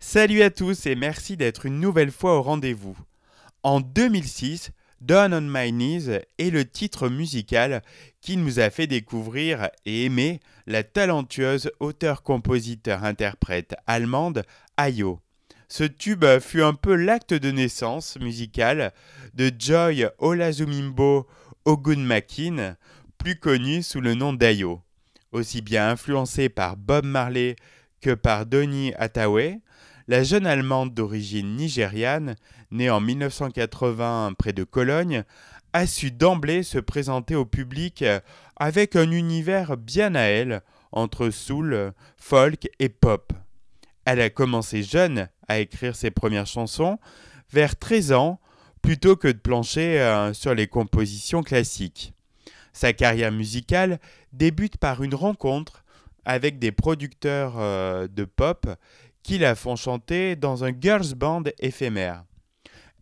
Salut à tous et merci d'être une nouvelle fois au rendez-vous. En 2006, Down on My Knees est le titre musical qui nous a fait découvrir et aimer la talentueuse auteur compositeur interprète allemande Ayo. Ce tube fut un peu l'acte de naissance musicale de Joy Olazumimbo Ogunmakin, plus connu sous le nom d'Ayo. Aussi bien influencé par Bob Marley que par Donny Hathaway, la jeune Allemande d'origine nigériane, née en 1980 près de Cologne, a su d'emblée se présenter au public euh, avec un univers bien à elle, entre soul, folk et pop. Elle a commencé jeune à écrire ses premières chansons, vers 13 ans, plutôt que de plancher euh, sur les compositions classiques. Sa carrière musicale débute par une rencontre avec des producteurs euh, de pop qui la font chanter dans un girls band éphémère.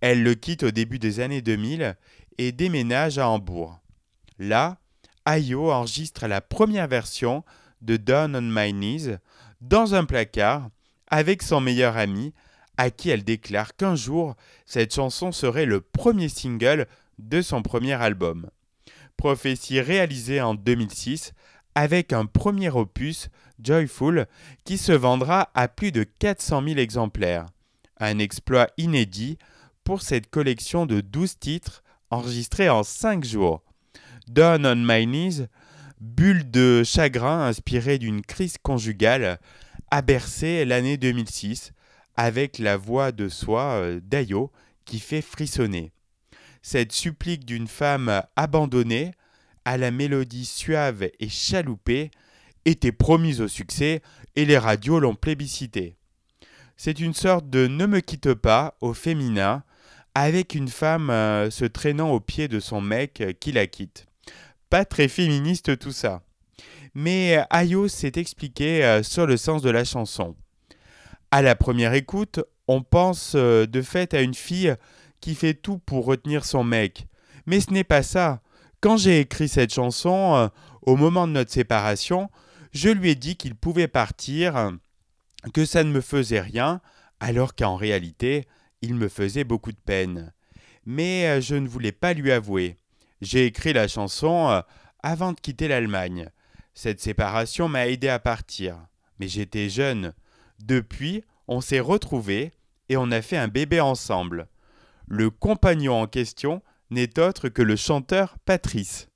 Elle le quitte au début des années 2000 et déménage à Hambourg. Là, Ayo enregistre la première version de Down on My Knees dans un placard avec son meilleur ami, à qui elle déclare qu'un jour, cette chanson serait le premier single de son premier album. Prophétie réalisée en 2006 avec un premier opus, Joyful, qui se vendra à plus de 400 000 exemplaires. Un exploit inédit pour cette collection de 12 titres enregistrés en 5 jours. Down on My Knees, bulle de chagrin inspirée d'une crise conjugale, a bercé l'année 2006 avec la voix de soi euh, d'Ayo qui fait frissonner. Cette supplique d'une femme abandonnée, à la mélodie suave et chaloupée était promise au succès et les radios l'ont plébiscitée. C'est une sorte de Ne me quitte pas au féminin, avec une femme euh, se traînant aux pieds de son mec euh, qui la quitte. Pas très féministe tout ça. Mais euh, Ayo s'est expliqué sur le sens de la chanson. À la première écoute, on pense de fait à une fille qui fait tout pour retenir son mec. Mais ce n'est pas ça. Quand j'ai écrit cette chanson, euh, au moment de notre séparation, je lui ai dit qu'il pouvait partir, que ça ne me faisait rien, alors qu'en réalité, il me faisait beaucoup de peine. Mais euh, je ne voulais pas lui avouer. J'ai écrit la chanson euh, avant de quitter l'Allemagne. Cette séparation m'a aidé à partir. Mais j'étais jeune. Depuis, on s'est retrouvés et on a fait un bébé ensemble. Le compagnon en question n'est autre que le chanteur Patrice.